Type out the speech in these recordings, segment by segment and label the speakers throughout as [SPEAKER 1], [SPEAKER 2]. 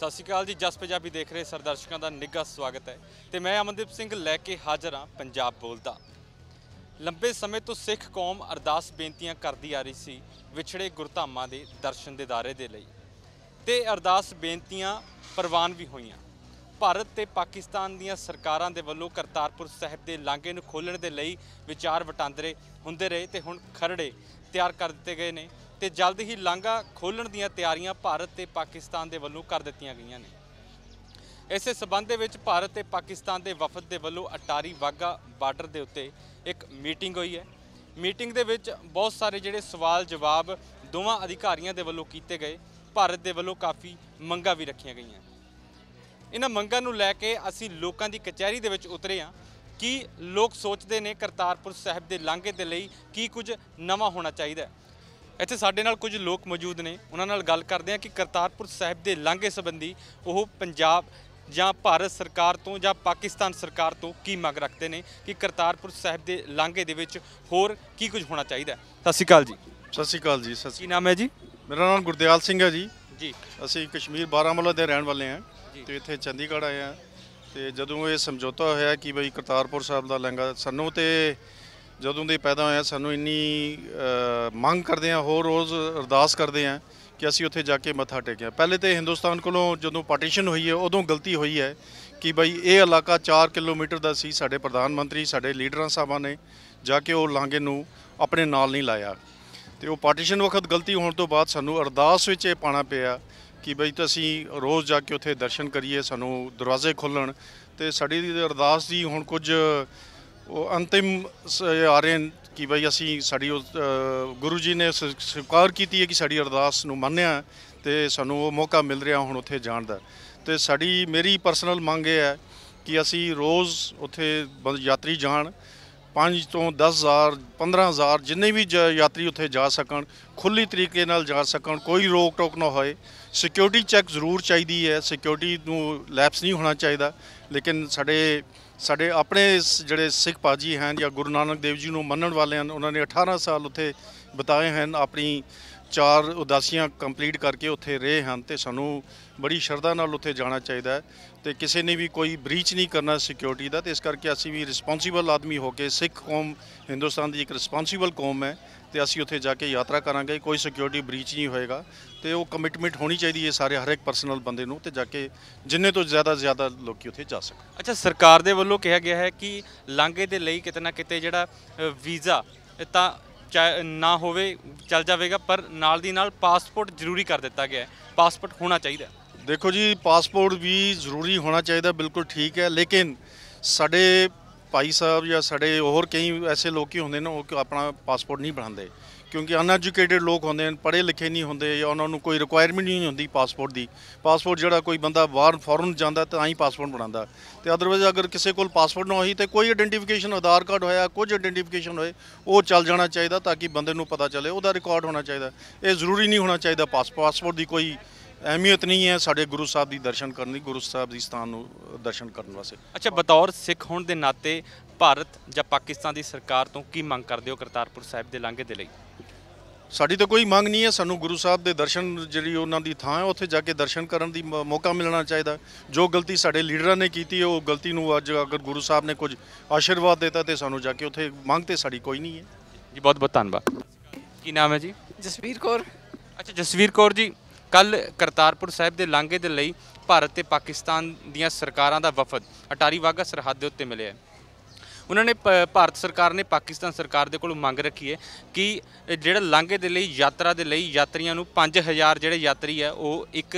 [SPEAKER 1] ਸਤਿ ਸ਼੍ਰੀ ਅਕਾਲ ਜੀ ਜਸ ਪੰਜਾਬੀ ਦੇਖ ਰਹੇ ਸਰ ਦਰਸ਼ਕਾਂ ਦਾ ਨਿੱਘਾ ਸਵਾਗਤ ਹੈ ਤੇ ਮੈਂ ਅਮਨਦੀਪ ਸਿੰਘ ਲੈ ਕੇ ਹਾਜ਼ਰ ਹਾਂ ਪੰਜਾਬ ਬੋਲਦਾ ਲੰਬੇ ਸਮੇਂ ਤੋਂ ਸਿੱਖ ਕੌਮ ਅਰਦਾਸ ਬੇਨਤੀਆਂ ਕਰਦੀ ਆ ਰਹੀ ਸੀ ਵਿਛੜੇ ਗੁਰਧਾਮਾਂ ਦੇ ਦਰਸ਼ਨ ਦੇ ਦਾਰੇ ਦੇ ਲਈ ਤੇ ਅਰਦਾਸ ਬੇਨਤੀਆਂ ਪ੍ਰਵਾਨ ਵੀ ਹੋਈਆਂ ਭਾਰਤ ਤੇ ਪਾਕਿਸਤਾਨ ਦੀਆਂ ਸਰਕਾਰਾਂ ਦੇ ਵੱਲੋਂ ਕਰਤਾਰਪੁਰ ਸਾਹਿਬ ਦੇ ਲਾਂਘੇ ਨੂੰ ਖੋਲਣ ਦੇ ਲਈ ਵਿਚਾਰ ਵਟਾਂਦਰੇ ਹੁੰਦੇ ਰਹੇ ਤੇ ਹੁਣ ਖਰੜੇ ਤਿਆਰ ਕਰ ਦਿੱਤੇ ਗਏ ਨੇ ਤੇ ਜਲਦ ਹੀ ਲਾਂਘਾ ਖੋਲਣ ਦੀਆਂ ਤਿਆਰੀਆਂ ਭਾਰਤ ਤੇ ਪਾਕਿਸਤਾਨ ਦੇ ਵੱਲੋਂ ਕਰ ਦਿੱਤੀਆਂ ਗਈਆਂ ਨੇ ਇਸੇ ਸਬੰਧ ਦੇ ਵਿੱਚ ਭਾਰਤ ਤੇ ਪਾਕਿਸਤਾਨ ਦੇ ਵਫਦ ਦੇ ਵੱਲੋਂ ਅਟਾਰੀ ਵਾਗਾ ਬਾਰਡਰ ਦੇ ਉੱਤੇ ਇੱਕ ਮੀਟਿੰਗ ਹੋਈ ਹੈ ਮੀਟਿੰਗ ਦੇ ਵਿੱਚ ਬਹੁਤ ਸਾਰੇ ਜਿਹੜੇ ਸਵਾਲ ਜਵਾਬ ਦੋਵਾਂ ਅਧਿਕਾਰੀਆਂ ਦੇ ਵੱਲੋਂ ਕੀਤੇ ਗਏ ਭਾਰਤ ਦੇ ਵੱਲੋਂ ਕਾਫੀ ਮੰਗਾਂ ਵੀ ਰੱਖੀਆਂ ਗਈਆਂ ਇਹਨਾਂ ਮੰਗਾਂ ਨੂੰ ਲੈ ਕੇ ਅਸੀਂ ਲੋਕਾਂ ਦੀ ਕਚਹਿਰੀ ਦੇ ਵਿੱਚ ਉਤਰੇ ਹਾਂ ਕਿ ਲੋਕ ਸੋਚਦੇ ਨੇ ਕਰਤਾਰਪੁਰ ਸਾਹਿਬ ਦੇ ਲਾਂਘੇ ਦੇ ਲਈ ਕੀ ਕੁਝ ਨਵਾਂ ਹੋਣਾ ਚਾਹੀਦਾ ਹੈ ਇੱਥੇ ਸਾਡੇ ਨਾਲ ਕੁਝ ਲੋਕ ਮੌਜੂਦ ਨੇ ਉਹਨਾਂ ਨਾਲ ਗੱਲ ਕਰਦੇ ਆ ਕਿ ਕਰਤਾਰਪੁਰ ਸਾਹਿਬ ਦੇ ਲਾਂਘੇ ਸੰਬੰਧੀ ਉਹ ਪੰਜਾਬ ਜਾਂ ਭਾਰਤ ਸਰਕਾਰ ਤੋਂ ਜਾਂ ਪਾਕਿਸਤਾਨ ਸਰਕਾਰ ਤੋਂ ਕੀ ਮੰਗ ਰੱਖਦੇ ਨੇ ਕਿ ਕਰਤਾਰਪੁਰ ਸਾਹਿਬ ਦੇ ਲਾਂਘੇ ਦੇ ਵਿੱਚ ਹੋਰ ਕੀ ਕੁਝ
[SPEAKER 2] ਹੋਣਾ ਚਾਹੀਦਾ ਸਤਿ ਸ਼੍ਰੀ ਅਕਾਲ ਜੀ ਸਤਿ ਸ਼੍ਰੀ ਅਕਾਲ ਜੀ ਸਤਿ ਕੀ ਸ਼੍ਰੀ ਨਾਮ ਹੈ ਜੀ ਮੇਰਾ ਨਾਮ ਗੁਰਦੇਵਾਲ ਸਿੰਘ ਹੈ ਜੀ ਜੀ ਅਸੀਂ ਕਸ਼ਮੀਰ ਬਾਰਾਮੂਲਾ ਦੇ ਰਹਿਣ ਵਾਲੇ ਹਾਂ ਤੇ ਇੱਥੇ ਚੰਡੀਗੜ੍ਹ ਆਏ ਹਾਂ ਤੇ ਜਦੋਂ ਇਹ ਸਮਝੌਤਾ ਹੋਇਆ ਕਿ ਬਈ ਕਰਤਾਰਪੁਰ ਸਾਹਿਬ ਦਾ ਲਾਂਘਾ ਸਾਨੂੰ ਤੇ ਜਦੋਂ ਦੇ ਪੈਦਾ ਹੋਇਆ ਸਾਨੂੰ ਇੰਨੀ ਮੰਗ ਕਰਦੇ ਆ ਹੋਰ ਰੋਜ਼ ਅਰਦਾਸ ਕਰਦੇ ਆ ਕਿ ਅਸੀਂ ਉੱਥੇ ਜਾ ਕੇ ਮੱਥਾ ਟੇਕਿਆ ਪਹਿਲੇ ਤੇ ਹਿੰਦੁਸਤਾਨ ਕੋਲੋਂ ਜਦੋਂ ਪਾਰਟੀਸ਼ਨ ਹੋਈ ਹੈ ਉਦੋਂ ਗਲਤੀ ਹੋਈ ਹੈ ਕਿ ਬਈ ਇਹ ਇਲਾਕਾ 4 ਕਿਲੋਮੀਟਰ ਦਾ ਸੀ ਸਾਡੇ ਪ੍ਰਧਾਨ ਮੰਤਰੀ ਸਾਡੇ ਲੀਡਰਾਂ ਸਾਹਿਬਾਂ ਨੇ ਜਾ ਕੇ ਉਹ ਲਾਂਗੇ ਨੂੰ ਆਪਣੇ ਨਾਲ ਨਹੀਂ ਲਾਇਆ ਤੇ ਉਹ ਪਾਰਟੀਸ਼ਨ ਵਕਤ ਗਲਤੀ ਹੋਣ ਤੋਂ ਬਾਅਦ ਸਾਨੂੰ ਅਰਦਾਸ ਵਿੱਚ ਇਹ ਪਾਣਾ ਪਿਆ ਕਿ ਬਈ ਤੁਸੀਂ ਰੋਜ਼ ਜਾ ਕੇ ਉੱਥੇ ਦਰਸ਼ਨ ਕਰੀਏ ਸਾਨੂੰ ਦਰਵਾਜ਼ੇ ਖੋਲਣ ਤੇ ਸਾਡੀ ਅਰਦਾਸ ਦੀ ਹੁਣ ਕੁਝ ਉਹ ਅੰਤਿਮ ਆ ਰਹੇ ਕਿ ਬਈ ਅਸੀਂ ਸਾਡੀ ਗੁਰੂ ਜੀ ਨੇ ਸਵੀਕਾਰ ਕੀਤੀ ਹੈ ਕਿ ਸਾਡੀ ਅਰਦਾਸ ਨੂੰ ਮੰਨਿਆ ਤੇ ਸਾਨੂੰ ਉਹ ਮੌਕਾ ਮਿਲ ਰਿਹਾ ਹੁਣ ਉੱਥੇ ਜਾਣ ਦਾ ਤੇ ਸਾਡੀ ਮੇਰੀ ਪਰਸਨਲ ਮੰਗ ਇਹ ਹੈ ਕਿ ਅਸੀਂ ਰੋਜ਼ ਉੱਥੇ ਯਾਤਰੀ ਜਾਣ 5 ਤੋਂ 10000 15000 ਜਿੰਨੇ ਵੀ ਯਾਤਰੀ ਉੱਥੇ ਜਾ ਸਕਣ ਖੁੱਲੀ ਤਰੀਕੇ ਨਾਲ ਜਾ ਸਕਣ ਕੋਈ ਰੋਕ ਟੋਕ ਨਾ ਹੋਏ ਸਿਕਿਉਰਿਟੀ ਚੈੱਕ ਜ਼ਰੂਰ ਚਾਹੀਦੀ ਹੈ ਸਿਕਿਉਰਿਟੀ ਨੂੰ ਲੈਪਸ ਨਹੀਂ ਹੋਣਾ ਚਾਹੀਦਾ ਲੇਕਿਨ ਸਾਡੇ ਸਾਡੇ ਆਪਣੇ ਜਿਹੜੇ ਸਿੱਖ ਪਾਜੀ ਹਨ ਜਾਂ ਗੁਰੂ ਨਾਨਕ ਦੇਵ ਜੀ ਨੂੰ ਮੰਨਣ ਵਾਲੇ ਹਨ ਉਹਨਾਂ ਨੇ 18 ਸਾਲ ਉੱਥੇ ਬਿਤਾਏ ਹਨ ਆਪਣੀ ਚਾਰ ਉਦਾਸੀਆਂ ਕੰਪਲੀਟ ਕਰਕੇ ਉੱਥੇ ਰਹੇ ਹਨ ਤੇ ਸਾਨੂੰ ਬੜੀ ਸ਼ਰਧਾ ਨਾਲ ਉੱਥੇ ਜਾਣਾ ਚਾਹੀਦਾ ਹੈ ਤੇ ਕਿਸੇ ਨੇ ਵੀ ਕੋਈ ਬ੍ਰੀਚ ਨਹੀਂ ਕਰਨਾ ਸਿਕਿਉਰਿਟੀ ਦਾ ਤੇ ਇਸ ਕਰਕੇ ਅਸੀਂ ਵੀ ਰਿਸਪੌਂਸੀਬਲ ਆਦਮੀ ਹੋ ਕੇ ਸਿੱਖ ਕੌਮ ਹਿੰਦੁਸਤਾਨ ਦੀ ਇੱਕ ਰਿਸਪੌਂਸੀਬਲ ਕੌਮ ਹੈ ਤੇ ਅਸੀਂ ਉੱਥੇ ਜਾ ਕੇ ਯਾਤਰਾ ਕਰਾਂਗੇ ਕੋਈ ਸਿਕਿਉਰਿਟੀ ਬ੍ਰੀਚ ਨਹੀਂ ਹੋਏਗਾ ਤੇ ਉਹ ਕਮਿਟਮੈਂਟ ਹੋਣੀ ਚਾਹੀਦੀ ਹੈ ਸਾਰੇ ਹਰ ਇੱਕ ਪਰਸਨਲ ਬੰਦੇ ਨੂੰ ਤੇ ਜਾ ਕੇ ਜਿੰਨੇ ਤੋਂ ਜ਼ਿਆਦਾ ਜ਼ਿਆਦਾ ਲੋਕੀ ਉੱਥੇ ਜਾ ਸਕਣ ਅੱਛਾ
[SPEAKER 1] ਸਰਕਾਰ ਦੇ ਵੱਲੋਂ ਕਿਹਾ ਗਿਆ ਹੈ ਕਿ ਲਾਂਗੇ ਦੇ ਲਈ ਕਿਤਨਾ ਕਿਤੇ ਜਿਹੜਾ ਵੀਜ਼ਾ ਤਾਂ ਨਾ ਹੋਵੇ ਚੱਲ ਜਾਵੇਗਾ ਪਰ ਨਾਲ ਦੀ ਨਾਲ ਪਾਸਪੋਰਟ ਜ਼ਰੂਰੀ ਕਰ ਦਿੱਤਾ ਗਿਆ ਹੈ ਪਾਸਪੋਰਟ ਹੋਣਾ ਚਾਹੀਦਾ
[SPEAKER 2] ਦੇਖੋ ਜੀ ਪਾਸਪੋਰਟ ਵੀ ਜ਼ਰੂਰੀ ਹੋਣਾ ਚਾਹੀਦਾ ਬਿਲਕੁਲ ਠੀਕ ਹੈ ਲੇਕਿਨ ਸਾਡੇ ਭਾਈ ਸਾਹਿਬ ਜਾਂ ਸਾਡੇ ਹੋਰ ਕਈ ਐਸੇ ਲੋਕ ਹੀ ਹੁੰਦੇ ਨੇ ਉਹ ਆਪਣਾ ਪਾਸਪੋਰਟ ਨਹੀਂ ਬਣਾਉਂਦੇ ਕਿਉਂਕਿ ਅਨਐਜੂਕੇਟਿਡ ਲੋਕ ਹੁੰਦੇ ਨੇ ਪੜ੍ਹੇ ਲਿਖੇ ਨਹੀਂ ਹੁੰਦੇ ਜਾਂ ਉਹਨਾਂ ਨੂੰ ਕੋਈ ਰਿਕੁਆਇਰਮੈਂਟ ਨਹੀਂ ਹੁੰਦੀ ਪਾਸਪੋਰਟ ਦੀ ਪਾਸਪੋਰਟ ਜਿਹੜਾ ਕੋਈ ਬੰਦਾ ਬਾਹਰ ਫੋਰਨ ਜਾਂਦਾ ਤਾਂ ਹੀ ਪਾਸਪੋਰਟ ਬਣਾਉਂਦਾ ਤੇ ਅਦਰਵਾਇਜ਼ ਅਗਰ ਕਿਸੇ ਕੋਲ ਪਾਸਪੋਰਟ ਨਾ ਹੋਈ ਤੇ ਕੋਈ ਆਇਡੈਂਟੀਫਿਕੇਸ਼ਨ ਆਧਾਰ ਕਾਰਡ ਹੋਇਆ ਕੁਝ ਆਇਡੈਂਟੀਫਿਕੇਸ਼ਨ ਹੋਏ ਉਹ ਚੱਲ ਜਾਣਾ ਚਾਹੀਦਾ ਤਾਂ ਕਿ ਬੰਦੇ ਨੂੰ ਪਤਾ ਚੱਲੇ ਉਹਦਾ ਰਿਕਾਰਡ ਹੋਣਾ ਚਾਹੀਦਾ ਇਹ ਜ਼ਰੂਰੀ ਨਹੀਂ ਹੋਣਾ ਚਾਹੀਦਾ ਪਾਸਪੋਰਟ ਦੀ ਕੋਈ ਅਹਿਮੀਅਤ ਨਹੀਂ ਹੈ ਸਾਡੇ ਗੁਰੂ ਸਾਹਿਬ ਦੀ ਦਰਸ਼ਨ ਕਰਨ ਦੀ ਗੁਰੂ ਸਾਹਿਬ ਦੀ ਸਥਾਨ ਨੂੰ ਦਰਸ਼ਨ ਕਰਨ ਵਾਸਤੇ
[SPEAKER 1] ਅੱਛਾ ਬਤੌਰ ਸਿੱਖ ਹੋਣ ਦੇ ਨਾਤੇ ਭਾਰਤ ਜਾਂ ਪਾਕਿਸਤਾਨ ਦੀ ਸਰਕਾਰ ਤੋਂ ਕੀ ਮੰਗ ਕਰਦੇ ਹੋ ਕਰਤਾਰਪੁਰ ਸਾਹਿਬ
[SPEAKER 2] ਦੇ ਲਾਂਘੇ ਦੇ ਲਈ ਸਾਡੀ ਤਾਂ ਕੋਈ ਮੰਗ ਨਹੀਂ ਹੈ ਸਾਨੂੰ ਗੁਰੂ ਸਾਹਿਬ ਦੇ ਦਰਸ਼ਨ ਜਿਹੜੀ ਉਹਨਾਂ ਦੀ ਥਾਂ ਹੈ ਉੱਥੇ ਜਾ ਕੇ ਦਰਸ਼ਨ ਕਰਨ ਦੀ ਮੌਕਾ ਮਿਲਣਾ ਚਾਹੀਦਾ ਜੋ ਗਲਤੀ ਸਾਡੇ ਲੀਡਰਾਂ ਨੇ ਕੀਤੀ ਉਹ ਗਲਤੀ ਨੂੰ ਅੱਜ ਅਗਰ ਗੁਰੂ ਸਾਹਿਬ ਨੇ ਕੁਝ ਆਸ਼ੀਰਵਾਦ ਦਿੱਤਾ ਤੇ ਸਾਨੂੰ ਜਾ ਕੇ ਉੱਥੇ ਮੰਗ ਤੇ ਸਾਡੀ ਕੋਈ ਨਹੀਂ ਹੈ
[SPEAKER 1] ਜੀ ਬਹੁਤ ਬਹੁਤ ਧੰਨਵਾਦ
[SPEAKER 2] ਕੀ ਨਾਮ ਹੈ ਜੀ ਜਸਵੀਰ ਕੌਰ ਅੱਛਾ ਜਸਵੀਰ ਕੌਰ ਜੀ ਕੱਲ
[SPEAKER 1] ਕਰਤਾਰਪੁਰ ਸਾਹਿਬ ਦੇ ਲਾਂਘੇ ਦੇ ਲਈ ਭਾਰਤ ਤੇ ਪਾਕਿਸਤਾਨ ਦੀਆਂ ਸਰਕਾਰਾਂ ਦਾ ਵਫਦ ਅਟਾਰੀ ਵਾਗਾ ਸਰਹੱਦ ਦੇ ਉੱਤੇ ਮਿਲਿਆ ਉਹਨਾਂ ਨੇ ਭਾਰਤ ਸਰਕਾਰ ਨੇ ਪਾਕਿਸਤਾਨ ਸਰਕਾਰ ਦੇ ਕੋਲ ਮੰਗ ਰੱਖੀ ਹੈ ਕਿ ਜਿਹੜਾ ਲਾਂਘੇ ਦੇ ਲਈ ਯਾਤਰਾ ਦੇ ਲਈ ਯਾਤਰੀਆਂ ਨੂੰ 5000 ਜਿਹੜੇ ਯਾਤਰੀ ਹੈ ਉਹ ਇੱਕ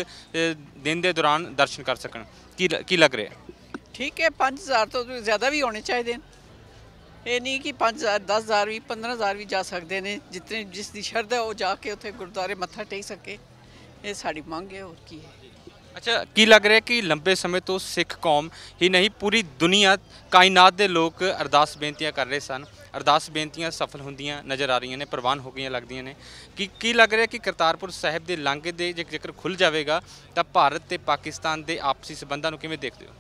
[SPEAKER 1] ਦਿਨ ਦੇ ਦੌਰਾਨ ਦਰਸ਼ਨ ਕਰ ਸਕਣ ਕੀ ਕੀ ਲੱਗ ਰਿਹਾ
[SPEAKER 2] ਠੀਕ ਹੈ 5000 ਤੋਂ ਜ਼ਿਆਦਾ ਵੀ ਹੋਣੇ ਚਾਹੀਦੇ ਨੇ ਇਹ ਨਹੀਂ ਕਿ 5000 10000 ਵੀ 15000 ਵੀ ਜਾ ਸਕਦੇ ਨੇ ਜਿਤਨੇ ਜਿਸ ਦੀ ਸ਼ਰਧਾ ਉਹ ਜਾ ਕੇ ਉੱਥੇ ਗੁਰਦੁਆਰੇ ਮੱਥਾ ਟੇਕ ਸਕੇ ਇਹ ਸਾਡੀ ਮੰਗ ਹੈ ਹੋਰ ਕੀ ਹੈ ਅੱਛਾ
[SPEAKER 1] ਕੀ ਲੱਗ ਰਿਹਾ ਕਿ ਲੰਬੇ ਸਮੇਂ ਤੋਂ ਸਿੱਖ ਕੌਮ ਹੀ ਨਹੀਂ ਪੂਰੀ ਦੁਨੀਆ ਕਾਇਨਾਤ ਦੇ ਲੋਕ ਅਰਦਾਸ ਬੇਨਤੀਆਂ ਕਰ ਰਹੇ ਸਨ ਅਰਦਾਸ ਬੇਨਤੀਆਂ ਸਫਲ ਹੁੰਦੀਆਂ ਨਜ਼ਰ ਆ ਰਹੀਆਂ ਨੇ ਪ੍ਰਵਾਨ ਹੋ ਗਈਆਂ ਲੱਗਦੀਆਂ ਨੇ ਕਿ ਕੀ ਲੱਗ ਰਿਹਾ ਕਿ ਕਰਤਾਰਪੁਰ ਸਾਹਿਬ ਦੇ ਲਾਂਘੇ ਦੇ ਜੇਕਰ ਖੁੱਲ ਜਾਵੇਗਾ ਤਾਂ ਭਾਰਤ ਤੇ ਪਾਕਿਸਤਾਨ ਦੇ ਆਪਸੀ ਸਬੰਧਾਂ ਨੂੰ ਕਿਵੇਂ ਦੇਖਦੇ ਹੋ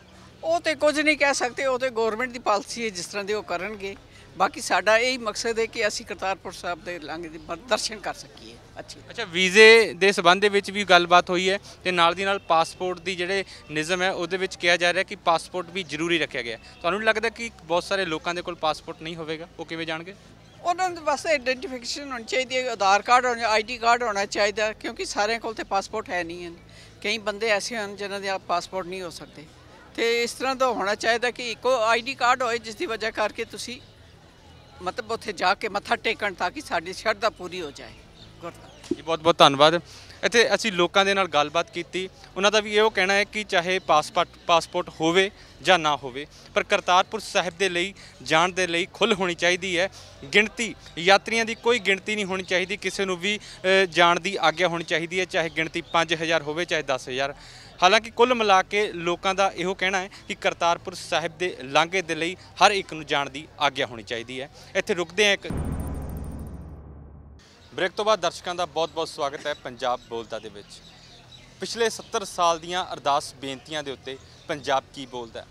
[SPEAKER 2] ਉਹ ਤੇ ਕੁਝ ਨਹੀਂ ਕਹਿ ਸਕਦੇ ਉਹ ਤੇ ਗਵਰਨਮੈਂਟ ਦੀ ਪਾਲਿਸੀ ਹੈ ਜਿਸ ਤਰ੍ਹਾਂ ਦੇ ਉਹ ਕਰਨਗੇ ਬਾਕੀ ਸਾਡਾ ਇਹ ਹੀ ਮਕਸਦ ਹੈ ਕਿ ਅਸੀਂ ਕਰਤਾਰਪੁਰ ਸਾਹਿਬ ਦੇ ਲਾਂਘੇ ਦੇ ਦਰਸ਼ਨ ਕਰ ਸਕੀਏ ਅੱਛੀ ਅੱਛਾ
[SPEAKER 1] ਵੀਜ਼ੇ ਦੇ ਸਬੰਧ ਦੇ ਵਿੱਚ ਵੀ ਗੱਲਬਾਤ ਹੋਈ ਹੈ ਤੇ ਨਾਲ ਦੀ ਨਾਲ ਪਾਸਪੋਰਟ ਦੀ ਜਿਹੜੇ ਨਿਯਮ ਹੈ ਉਹਦੇ ਵਿੱਚ ਕਿਹਾ ਜਾ ਰਿਹਾ ਕਿ ਪਾਸਪੋਰਟ ਵੀ ਜ਼ਰੂਰੀ ਰੱਖਿਆ ਗਿਆ ਤੁਹਾਨੂੰ ਨਹੀਂ ਲੱਗਦਾ ਕਿ ਬਹੁਤ ਸਾਰੇ ਲੋਕਾਂ ਦੇ ਕੋਲ ਪਾਸਪੋਰਟ ਨਹੀਂ ਹੋਵੇਗਾ ਉਹ ਕਿਵੇਂ ਜਾਣਗੇ
[SPEAKER 2] ਉਹਨਾਂ ਦੇ ਵਾਸਤੇ ਆਈਡੈਂਟੀਫਿਕੇਸ਼ਨ ਹੋਣੀ ਚਾਹੀਦੀ ਹੈ ਆਧਾਰ ਕਾਰਡ ਹੋਣਾ ਆਈਡੀ ਕਾਰਡ ਹੋਣਾ ਚਾਹੀਦਾ ਕਿਉਂਕਿ ਸਾਰਿਆਂ ਕੋਲ ਤੇ ਪਾਸਪੋਰਟ ਹੈ ਨਹੀਂ ਹਨ ਕਈ ਬੰਦੇ ਐਸੇ ਹਨ ਜਿਨ੍ਹਾਂ ਦੇ ਪਾਸਪੋਰਟ ਨਹੀਂ ਹੋ ਸਕਦੇ ਤੇ ਇਸ ਤਰ੍ਹਾਂ ਦਾ ਹੋਣਾ ਚਾਹੀਦਾ ਕਿ ਇੱਕੋ ਆਈਡੀ ਕਾਰਡ ਹੋਏ ਜਿਸ ਦੀ ਵਜ੍ਹਾ ਕਰਕੇ ਤੁਸੀਂ ਮਤਲਬ ਉੱਥੇ ਜਾ ਕੇ ਮੱਥਾ ਟੇਕਣ ਤਾਂ ਕਿ ਸਾਡੀ ਸ਼ਰਧਾ ਪੂਰੀ ਹੋ ਜਾਏ ਜੀ
[SPEAKER 1] ਬਹੁਤ ਬਹੁਤ ਧੰਨਵਾਦ ਇੱਥੇ ਅਸੀਂ ਲੋਕਾਂ ਦੇ ਨਾਲ ਗੱਲਬਾਤ ਕੀਤੀ ਉਹਨਾਂ ਦਾ ਵੀ ਇਹੋ ਕਹਿਣਾ ਹੈ ਕਿ ਚਾਹੇ ਪਾਸਪੋਰਟ ਪਾਸਪੋਰਟ ਹੋਵੇ ਜਾਂ ਨਾ ਹੋਵੇ ਪਰ ਕਰਤਾਰਪੁਰ ਸਾਹਿਬ ਦੇ ਲਈ ਜਾਣ ਦੇ ਲਈ ਖੁੱਲ ਹੋਣੀ ਚਾਹੀਦੀ ਹੈ ਗਿਣਤੀ ਯਾਤਰੀਆਂ ਦੀ ਕੋਈ ਗਿਣਤੀ ਨਹੀਂ ਹੋਣੀ ਚਾਹੀਦੀ ਕਿਸੇ ਨੂੰ ਵੀ ਜਾਣ ਦੀ ਆਗਿਆ ਹੋਣੀ ਚਾਹੀਦੀ ਹੈ ਚਾਹੇ ਗਿਣਤੀ 5000 ਹੋਵੇ ਚਾਹੇ 10000 ਹਾਲਾਂਕਿ ਕੁੱਲ ਮਿਲਾ ਕੇ ਲੋਕਾਂ ਦਾ ਇਹੋ ਕਹਿਣਾ ਹੈ ਕਿ ਕਰਤਾਰਪੁਰ ਸਾਹਿਬ ਦੇ ਲਾਂਘੇ ਦੇ ਲਈ ਹਰ ਇੱਕ ਨੂੰ ਜਾਣ ਦੀ ਆਗਿਆ ਹੋਣੀ ਚਾਹੀਦੀ ਹੈ ਇੱਥੇ ਰੁਕਦੇ ਆ ਇੱਕ ਬ੍ਰੇਕ ਤੋਂ ਬਾਅਦ ਦਰਸ਼ਕਾਂ ਦਾ ਬਹੁਤ-ਬਹੁਤ ਸਵਾਗਤ ਹੈ ਪੰਜਾਬ ਬੋਲਦਾ ਦੇ ਵਿੱਚ ਪਿਛਲੇ 70 ਸਾਲ ਦੀਆਂ ਅਰਦਾਸ ਬੇਨਤੀਆਂ ਦੇ ਉੱਤੇ ਪੰਜਾਬ ਕੀ ਬੋਲਦਾ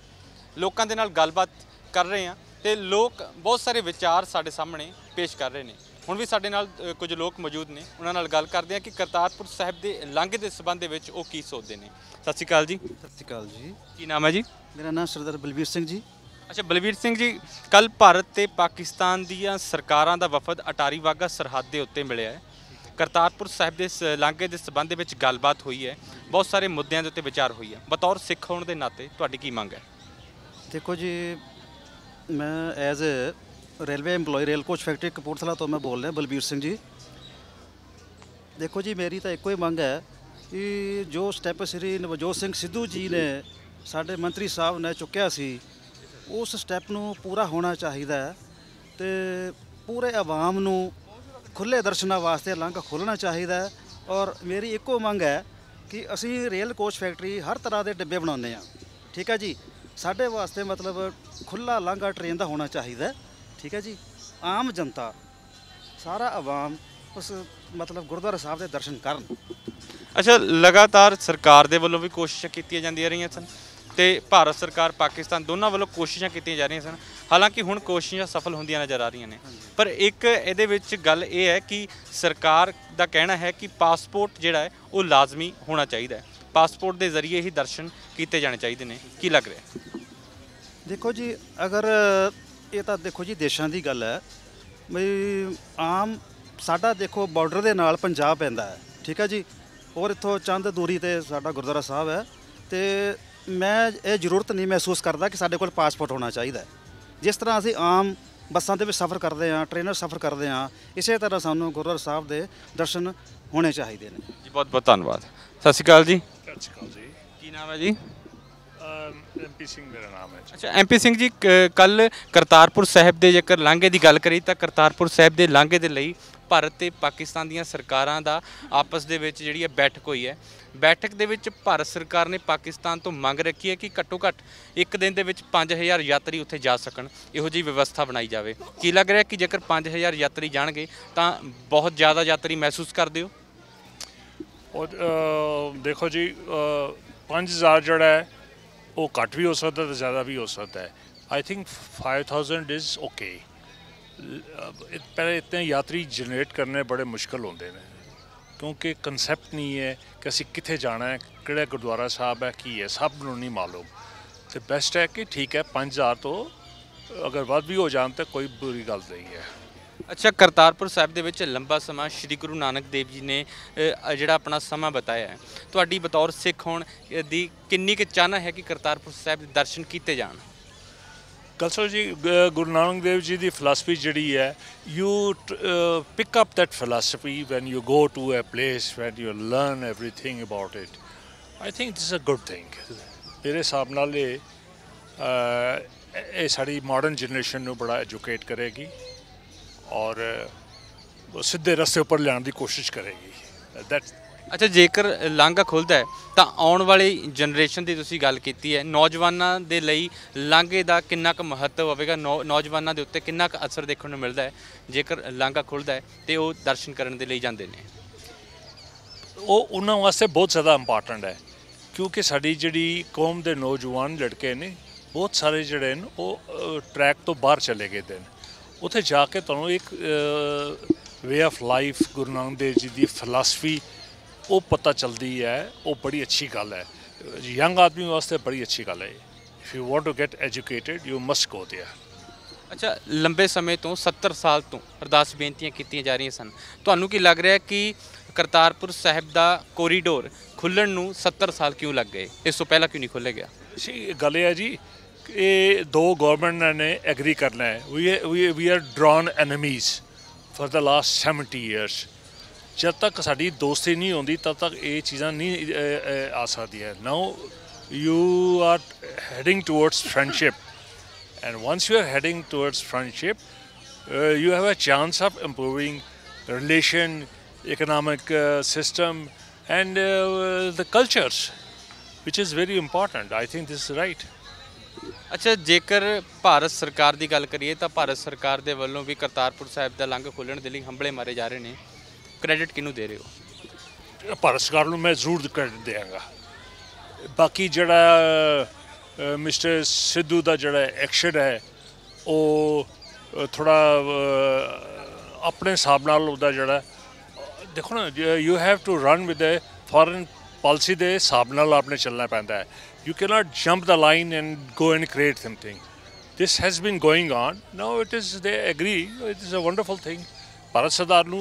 [SPEAKER 1] ਲੋਕਾਂ ਦੇ ਨਾਲ ਗੱਲਬਾਤ ਕਰ ਰਹੇ ਹਾਂ ਤੇ ਲੋਕ ਬਹੁਤ ਸਾਰੇ ਵਿਚਾਰ ਸਾਡੇ ਸਾਹਮਣੇ ਪੇਸ਼ ਕਰ ਰਹੇ ਨੇ ਹੁਣ ਵੀ ਸਾਡੇ ਨਾਲ ਕੁਝ ਲੋਕ ਮੌਜੂਦ ਨੇ ਉਹਨਾਂ ਨਾਲ ਗੱਲ ਕਰਦੇ ਆ ਕਿ ਕਰਤਾਰਪੁਰ ਸਾਹਿਬ ਦੇ ਲੰਘ ਦੇ ਸਬੰਧ ਦੇ ਵਿੱਚ ਉਹ ਕੀ ਸੋਚਦੇ ਨੇ
[SPEAKER 3] ਸਤਿ ਸ਼੍ਰੀ ਅਕਾਲ ਜੀ ਸਤਿ ਸ਼੍ਰੀ ਅਕਾਲ ਜੀ ਕੀ ਨਾਮ ਹੈ ਜੀ ਮੇਰਾ ਨਾਮ ਸਰਦਾਰ ਬਲਬੀਰ ਸਿੰਘ ਜੀ
[SPEAKER 1] ਅੱਛਾ ਬਲਵੀਰ ਸਿੰਘ ਜੀ ਕੱਲ ਭਾਰਤ ਤੇ ਪਾਕਿਸਤਾਨ ਦੀਆਂ ਸਰਕਾਰਾਂ ਦਾ ਵਫਦ ਅਟਾਰੀ ਵਾਗਾ ਸਰਹੱਦ ਦੇ ਉੱਤੇ ਮਿਲਿਆ ਹੈ ਕਰਤਾਰਪੁਰ ਸਾਹਿਬ ਦੇ ਲਾਂਘੇ ਦੇ ਸਬੰਧ ਦੇ ਵਿੱਚ ਗੱਲਬਾਤ ਹੋਈ ਹੈ ਬਹੁਤ ਸਾਰੇ ਮੁੱਦਿਆਂ ਦੇ ਉੱਤੇ ਵਿਚਾਰ ਹੋਈ ਹੈ ਬਤੌਰ ਸਿੱਖ ਹੋਣ ਦੇ ਨਾਤੇ ਤੁਹਾਡੀ ਕੀ ਮੰਗ ਹੈ
[SPEAKER 3] ਦੇਖੋ ਜੀ ਮੈਂ as a railway employee rail coach factory Kapurthala ਤੋਂ ਮੈਂ ਬੋਲ ਰਿਹਾ ਬਲਬੀਰ ਸਿੰਘ ਜੀ ਦੇਖੋ ਜੀ ਮੇਰੀ ਤਾਂ ਇੱਕੋ ਹੀ ਮੰਗ ਹੈ ਕਿ ਜੋ ਸਟੈਪ ਸ੍ਰੀ ਨਵਜੋਤ ਸਿੰਘ ਸਿੱਧੂ ਜੀ ਨੇ ਸਾਡੇ ਮੰਤਰੀ ਸਾਹਿਬ ਨੇ ਚੁੱਕਿਆ ਸੀ ਉਸ ਸਟੈਪ ਨੂੰ ਪੂਰਾ ਹੋਣਾ ਚਾਹੀਦਾ ਹੈ ਤੇ ਪੂਰੇ ਆਵਾਮ ਨੂੰ ਖੁੱਲੇ ਦਰਸ਼ਨਾਂ ਵਾਸਤੇ ਲੰਗ ਖੋਲਣਾ ਚਾਹੀਦਾ ਹੈ ਔਰ ਮੇਰੀ ਇੱਕੋ ਮੰਗ ਹੈ ਕਿ ਅਸੀਂ ਰੇਲ ਕੋਚ ਫੈਕਟਰੀ ਹਰ ਤਰ੍ਹਾਂ ਦੇ ਡੱਬੇ ਬਣਾਉਂਦੇ ਆ ਠੀਕ ਹੈ ਜੀ ਸਾਡੇ ਵਾਸਤੇ ਮਤਲਬ ਖੁੱਲਾ ਲੰਗਾ ਟ੍ਰੇਨ ਦਾ ਹੋਣਾ ਚਾਹੀਦਾ ਠੀਕ ਹੈ ਜੀ ਆਮ ਜਨਤਾ ਸਾਰਾ ਆਵਾਮ ਉਸ ਮਤਲਬ ਗੁਰਦੁਆਰਾ ਸਾਹਿਬ ਦੇ ਦਰਸ਼ਨ ਕਰਨ
[SPEAKER 1] ਅੱਛਾ ਲਗਾਤਾਰ ਸਰਕਾਰ ਦੇ ਵੱਲੋਂ ਵੀ ਕੋਸ਼ਿਸ਼ਾਂ ਕੀਤੀਆਂ ਜਾਂਦੀਆਂ ਰਹੀਆਂ ਸਨ ਤੇ ਭਾਰਤ ਸਰਕਾਰ ਪਾਕਿਸਤਾਨ ਦੋਨਾਂ ਵੱਲੋਂ ਕੋਸ਼ਿਸ਼ਾਂ ਕੀਤੀਆਂ ਜਾ ਰਹੀਆਂ ਸਨ ਹਾਲਾਂਕਿ ਹੁਣ ਕੋਸ਼ਿਸ਼ਾਂ ਸਫਲ ਹੁੰਦੀਆਂ ਨਜ਼ਰ ਆ ਰਹੀਆਂ ਨੇ ਪਰ ਇੱਕ ਇਹਦੇ ਵਿੱਚ ਗੱਲ ਇਹ ਹੈ ਕਿ ਸਰਕਾਰ ਦਾ ਕਹਿਣਾ ਹੈ ਕਿ ਪਾਸਪੋਰਟ ਜਿਹੜਾ ਹੈ ਉਹ ਲਾਜ਼ਮੀ ਹੋਣਾ ਚਾਹੀਦਾ ਹੈ ਪਾਸਪੋਰਟ ਦੇ ਜ਼ਰੀਏ ਹੀ ਦਰਸ਼ਨ ਕੀਤੇ ਜਾਣੇ ਚਾਹੀਦੇ ਨੇ ਕੀ ਲੱਗ ਰਿਹਾ
[SPEAKER 3] ਦੇਖੋ ਜੀ ਅਗਰ ਇਹ ਤਾਂ ਦੇਖੋ ਜੀ ਦੇਸ਼ਾਂ ਦੀ ਗੱਲ ਹੈ ਵੀ ਆਮ ਸਾਡਾ ਦੇਖੋ ਬਾਰਡਰ ਦੇ ਨਾਲ ਪੰਜਾਬ ਪੈਂਦਾ ਹੈ ਠੀਕ ਹੈ ਜੀ ਔਰ ਇੱਥੋਂ ਚੰਦ ਦੂਰੀ ਤੇ ਸਾਡਾ ਗੁਰਦੁਆਰਾ ਸਾਹਿਬ ਹੈ ਤੇ ਮੈਂ ਇਹ ਜ਼ਰੂਰਤ ਨਹੀਂ ਮਹਿਸੂਸ ਕਰਦਾ ਕਿ ਸਾਡੇ ਕੋਲ ਪਾਸਪੋਰਟ ਹੋਣਾ ਚਾਹੀਦਾ ਜਿਸ ਤਰ੍ਹਾਂ ਅਸੀਂ ਆਮ ਬੱਸਾਂ ਦੇ ਵਿੱਚ ਸਫ਼ਰ ਕਰਦੇ ਹਾਂ ਟ੍ਰੇਨਰ ਸਫ਼ਰ ਕਰਦੇ ਹਾਂ ਇਸੇ ਤਰ੍ਹਾਂ ਸਾਨੂੰ ਗੁਰਦੁਆਰਾ ਸਾਹਿਬ ਦੇ ਦਰਸ਼ਨ ਹੋਣੇ ਚਾਹੀਦੇ ਨੇ
[SPEAKER 4] ਜੀ ਬਹੁਤ
[SPEAKER 1] ਬਹੁਤ ਧੰਨਵਾਦ ਸਤਿ ਸ਼੍ਰੀ ਅਕਾਲ ਜੀ
[SPEAKER 4] ਸਤਿ ਸ਼੍ਰੀ ਅਕਾਲ ਜੀ ਕੀ ਨਾਮ ਹੈ ਜੀ ਐਮਪੀ ਸਿੰਘ ਮੇਰਾ ਨਾਮ ਹੈ ਅੱਛਾ
[SPEAKER 3] ਐਮਪੀ
[SPEAKER 1] ਸਿੰਘ ਜੀ ਕੱਲ ਕਰਤਾਰਪੁਰ ਸਾਹਿਬ ਦੇ ਜੇਕਰ ਲਾਂਘੇ ਦੀ ਗੱਲ ਕਰੀ ਤਾਂ ਕਰਤਾਰਪੁਰ ਸਾਹਿਬ ਦੇ ਲਾਂਘੇ ਦੇ ਲਈ ਭਾਰਤ ਤੇ ਪਾਕਿਸਤਾਨ ਦੀਆਂ ਸਰਕਾਰਾਂ ਦਾ ਆਪਸ ਦੇ ਵਿੱਚ ਜਿਹੜੀ ਹੈ ਬੈਠਕ ਹੋਈ ਹੈ ਬੈਠਕ ਦੇ ਵਿੱਚ ਭਾਰਤ ਸਰਕਾਰ ਨੇ ਪਾਕਿਸਤਾਨ ਤੋਂ ਮੰਗ ਰੱਖੀ ਹੈ ਕਿ ਘੱਟੋ ਘੱਟ ਇੱਕ ਦਿਨ ਦੇ ਵਿੱਚ 5000 ਯਾਤਰੀ ਉੱਥੇ ਜਾ ਸਕਣ ਇਹੋ ਜਿਹੀ ਵਿਵਸਥਾ ਬਣਾਈ ਜਾਵੇ ਕੀ ਲੱਗ ਰਿਹਾ ਕਿ ਜੇਕਰ 5000 ਯਾਤਰੀ ਜਾਣਗੇ
[SPEAKER 4] ਤਾਂ ਬਹੁਤ ਜ਼ਿਆਦਾ ਯਾਤਰੀ ਮਹਿਸੂਸ ਕਰਦੇ ਹੋ ਉਹ ਦੇਖੋ ਜੀ 5000 ਜਿਹੜਾ ਹੈ वो घट भी हो सकता है ज़्यादा भी हो सकता है I think five thousand is okay पहले इतने यात्री जनरेट करने बड़े मुश्किल होंगे ने ਕਿਉਂਕਿ ਕਨਸੈਪਟ ਨਹੀਂ ਹੈ ਕਿ ਅਸੀਂ ਕਿੱਥੇ ਜਾਣਾ ਹੈ ਕਿਹੜਾ ਗੁਰਦੁਆਰਾ ਸਾਹਿਬ ਹੈ ਕੀ ਹੈ ਸਭ ਨੂੰ ਨਹੀਂ ਮਾਲੂਮ ਤੇ ਬੈਸਟ ਹੈ ਕਿ ਠੀਕ ਹੈ 5000 ਤੋਂ ਅਗਰ ਵੱਧ ਵੀ ਹੋ ਜਾਣ ਤਾਂ ਕੋਈ ਬੁਰੀ ਗੱਲ ਨਹੀਂ ਹੈ ਅੱਛਾ ਕਰਤਾਰਪੁਰ
[SPEAKER 1] ਸਾਹਿਬ ਦੇ ਵਿੱਚ ਲੰਬਾ ਸਮਾਂ ਸ੍ਰੀ ਗੁਰੂ ਨਾਨਕ ਦੇਵ ਜੀ ਨੇ ਜਿਹੜਾ ਆਪਣਾ ਸਮਾਂ ਬਤਾਇਆ ਹੈ ਤੁਹਾਡੀ ਬਤੌਰ ਸਿੱਖ ਹੋਣ ਦੀ ਕਿੰਨੀ ਕਿ ਚਾਹਨਾ ਹੈ ਕਿ ਕਰਤਾਰਪੁਰ ਸਾਹਿਬ ਦੇ ਦਰਸ਼ਨ ਕੀਤੇ ਜਾਣ
[SPEAKER 4] ਕਲਸਰ ਜੀ ਗੁਰੂ ਨਾਨਕ ਦੇਵ ਜੀ ਦੀ ਫਿਲਾਸਫੀ ਜਿਹੜੀ ਹੈ you pick up that philosophy when you go to a place when you learn everything about it I think this is a good thing ਮੇਰੇ ਹਿਸਾਬ ਨਾਲ ਇਹ ਇਹ ਸਾਡੀ ਮਾਡਰਨ ਜਨਰੇਸ਼ਨ ਨੂੰ ਬੜਾ ਐਜੂਕੇਟ ਕਰੇਗੀ ਔਰ ਸਿੱਧੇ ਰਸਤੇ ਉੱਪਰ ਲਿਆਉਣ ਦੀ ਕੋਸ਼ਿਸ਼ ਕਰੇਗੀ ਦੈਟ ਅੱਛਾ ਜੇਕਰ ਲਾਂਘਾ ਖੁੱਲਦਾ
[SPEAKER 1] ਹੈ ਤਾਂ ਆਉਣ ਵਾਲੀ ਜਨਰੇਸ਼ਨ ਦੀ ਤੁਸੀਂ ਗੱਲ ਕੀਤੀ ਹੈ ਨੌਜਵਾਨਾਂ ਦੇ ਲਈ ਲਾਂਘੇ ਦਾ ਕਿੰਨਾ ਕੁ ਮਹੱਤਵ ਹੋਵੇਗਾ ਨੌਜਵਾਨਾਂ ਦੇ ਉੱਤੇ ਕਿੰਨਾ ਕੁ ਅਸਰ ਦੇਖਣ ਨੂੰ ਮਿਲਦਾ ਹੈ ਜੇਕਰ ਲਾਂਘਾ ਖੁੱਲਦਾ ਹੈ
[SPEAKER 4] ਤੇ ਉਹ ਦਰਸ਼ਨ ਕਰਨ ਦੇ ਲਈ ਜਾਂਦੇ ਨੇ ਉਹ ਉਹਨਾਂ ਵਾਸਤੇ ਬਹੁਤ ਜ਼ਿਆਦਾ ਇੰਪੋਰਟੈਂਟ ਹੈ ਕਿਉਂਕਿ ਸਾਡੀ ਜਿਹੜੀ ਕੌਮ ਦੇ ਨੌਜਵਾਨ ਲੜਕੇ ਨੇ ਬਹੁਤ ਸਾਰੇ ਜਿਹੜੇ ਨੇ ਉਹ ਟਰੈਕ ਤੋਂ ਬਾਹਰ ਚਲੇ ਗਏ ਨੇ ਉੱਥੇ ਜਾ ਕੇ ਤੁਹਾਨੂੰ ਇੱਕ way of life Guru Nanak Dev ji ਦੀ ਫਿਲਾਸਫੀ ਉਹ ਪਤਾ ਚਲਦੀ ਹੈ ਉਹ ਬੜੀ ਅੱਛੀ ਗੱਲ ਹੈ ਯੰਗ ਆਦਮੀ ਵਾਸਤੇ ਬੜੀ ਅੱਛੀ ਗੱਲ ਹੈ if you want to get educated you must go there ਅੱਛਾ ਲੰਬੇ ਸਮੇਂ ਤੋਂ 70 ਸਾਲ ਤੋਂ ਅਰਦਾਸ ਬੇਨਤੀਆਂ ਕੀਤੀਆਂ
[SPEAKER 1] ਜਾ ਰਹੀਆਂ ਸਨ ਤੁਹਾਨੂੰ ਕੀ ਲੱਗ ਰਿਹਾ ਕਿ ਕਰਤਾਰਪੁਰ ਸਾਹਿਬ ਦਾ ਕੋਰੀਡੋਰ ਖੁੱਲਣ ਨੂੰ
[SPEAKER 4] 70 ਸਾਲ ਕਿਉਂ ਲੱਗ ਗਏ ਇਸ ਤੋਂ ਪਹਿਲਾਂ ਕਿਉਂ ਨਹੀਂ ਖੁੱਲੇ ਗਿਆ ਸੀ ਗੱਲ ਹੈ ਜੀ ਇਹ ਦੋ ਗਵਰਨਮੈਂਟ ਨੇ ਐਗਰੀ ਕਰਨਾ ਹੈ we we we are sworn enemies for the last 70 years ਜਦ ਤੱਕ ਸਾਡੀ ਦੋਸਤੀ ਨਹੀਂ ਆਉਂਦੀ ਤਦ ਤੱਕ ਇਹ ਚੀਜ਼ਾਂ ਨਹੀਂ ਆ ਸਕਦੀਆਂ now you are heading towards friendship and once you are heading towards friendship you have a chance of improving relation economic system and the cultures which is very important i think this is right ਅੱਛਾ ਜੇਕਰ
[SPEAKER 1] ਭਾਰਤ ਸਰਕਾਰ ਦੀ ਗੱਲ ਕਰੀਏ ਤਾਂ ਭਾਰਤ ਸਰਕਾਰ ਦੇ ਵੱਲੋਂ ਵੀ ਕਰਤਾਰਪੁਰ ਸਾਹਿਬ ਦਾ ਲੰਘ ਖੋਲਣ ਦੇ ਲਈ ਹੰਬਲੇ
[SPEAKER 4] ਮਾਰੇ ਜਾ ਰਹੇ ਨੇ ਕ੍ਰੈਡਿਟ ਕਿਹਨੂੰ ਦੇ ਰਹੇ ਹੋ ਭਾਰਤ ਸਰਕਾਰ ਨੂੰ ਮੈਂ ਜ਼ਰੂਰ ਕ੍ਰੈਡਿਟ ਦੇਵਾਂਗਾ ਬਾਕੀ ਜਿਹੜਾ ਮਿਸਟਰ ਸਿੱਧੂ ਦਾ ਜਿਹੜਾ ਐਕਸ਼ਨ ਹੈ ਉਹ ਥੋੜਾ ਆਪਣੇ ਹਿਸਾਬ ਨਾਲ ਉਹਦਾ ਜਿਹੜਾ ਦੇਖੋ ਨਾ you have to run with a foreign policy ਦੇ ਹਿਸਾਬ ਨਾਲ ਆਪਣੇ ਚੱਲਣਾ ਪੈਂਦਾ ਹੈ You cannot jump the line and go and create something. This has been going on. Now it is, they agree, it is a wonderful thing. Bharat ਸਰਕਾਰ ਨੂੰ